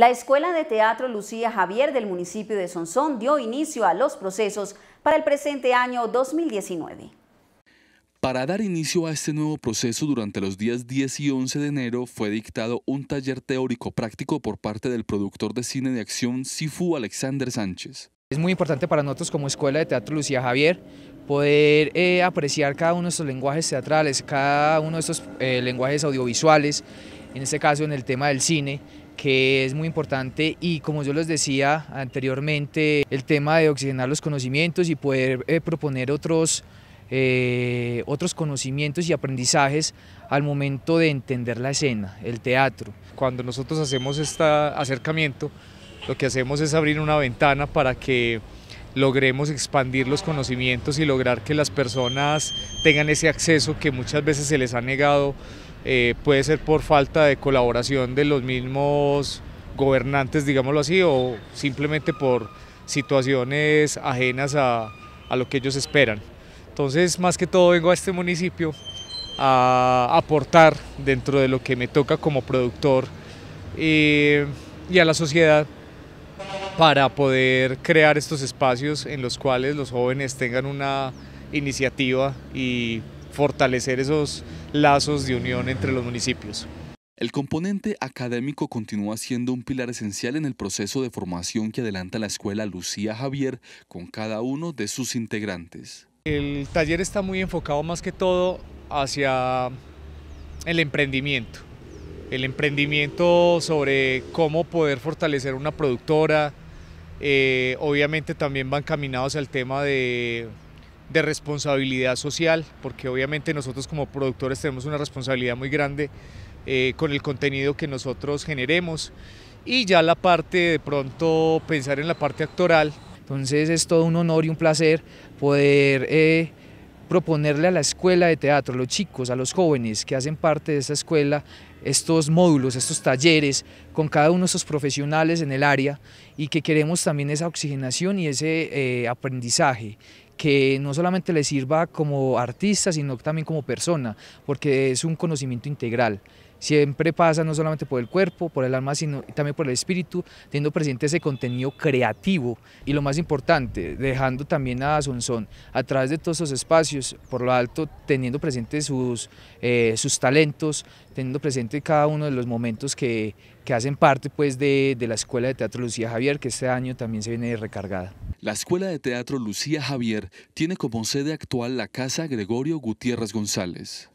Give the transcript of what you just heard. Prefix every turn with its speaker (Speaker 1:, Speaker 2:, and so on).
Speaker 1: La Escuela de Teatro Lucía Javier del municipio de Sonsón dio inicio a los procesos para el presente año 2019.
Speaker 2: Para dar inicio a este nuevo proceso, durante los días 10 y 11 de enero fue dictado un taller teórico práctico por parte del productor de cine de acción Sifu Alexander Sánchez.
Speaker 3: Es muy importante para nosotros como Escuela de Teatro Lucía Javier poder eh, apreciar cada uno de estos lenguajes teatrales, cada uno de estos eh, lenguajes audiovisuales, en este caso en el tema del cine, que es muy importante y como yo les decía anteriormente, el tema de oxigenar los conocimientos y poder eh, proponer otros, eh, otros conocimientos y aprendizajes
Speaker 1: al momento de entender la escena, el teatro. Cuando nosotros hacemos este acercamiento, lo que hacemos es abrir una ventana para que logremos expandir los conocimientos y lograr que las personas tengan ese acceso que muchas veces se les ha negado eh, puede ser por falta de colaboración de los mismos gobernantes, digámoslo así, o simplemente por situaciones ajenas a, a lo que ellos esperan. Entonces, más que todo, vengo a este municipio a aportar dentro de lo que me toca como productor eh, y a la sociedad para poder crear estos espacios en los cuales los jóvenes tengan una iniciativa y fortalecer esos
Speaker 2: lazos de unión entre los municipios. El componente académico continúa siendo un pilar esencial en el proceso de formación que adelanta la escuela Lucía Javier con cada uno de sus integrantes.
Speaker 1: El taller está muy enfocado más que todo hacia el emprendimiento. El emprendimiento sobre cómo poder fortalecer una productora. Eh, obviamente también van caminados el tema de de responsabilidad social, porque obviamente nosotros como productores tenemos una responsabilidad muy grande eh, con el contenido que nosotros generemos y ya la parte de pronto pensar en la parte actoral. Entonces es todo un honor y un
Speaker 3: placer poder eh, proponerle a la escuela de teatro, a los chicos, a los jóvenes que hacen parte de esta escuela, estos módulos, estos talleres con cada uno de estos profesionales en el área y que queremos también esa oxigenación y ese eh, aprendizaje que no solamente le sirva como artista, sino también como persona, porque es un conocimiento integral siempre pasa no solamente por el cuerpo, por el alma, sino también por el espíritu, teniendo presente ese contenido creativo y lo más importante, dejando también a sonzón a través de todos esos espacios, por lo alto, teniendo presente sus, eh, sus talentos, teniendo presente cada uno de los momentos que, hacen parte pues,
Speaker 2: de, de la Escuela de Teatro Lucía Javier, que este año también se viene recargada. La Escuela de Teatro Lucía Javier tiene como sede actual la Casa Gregorio Gutiérrez González.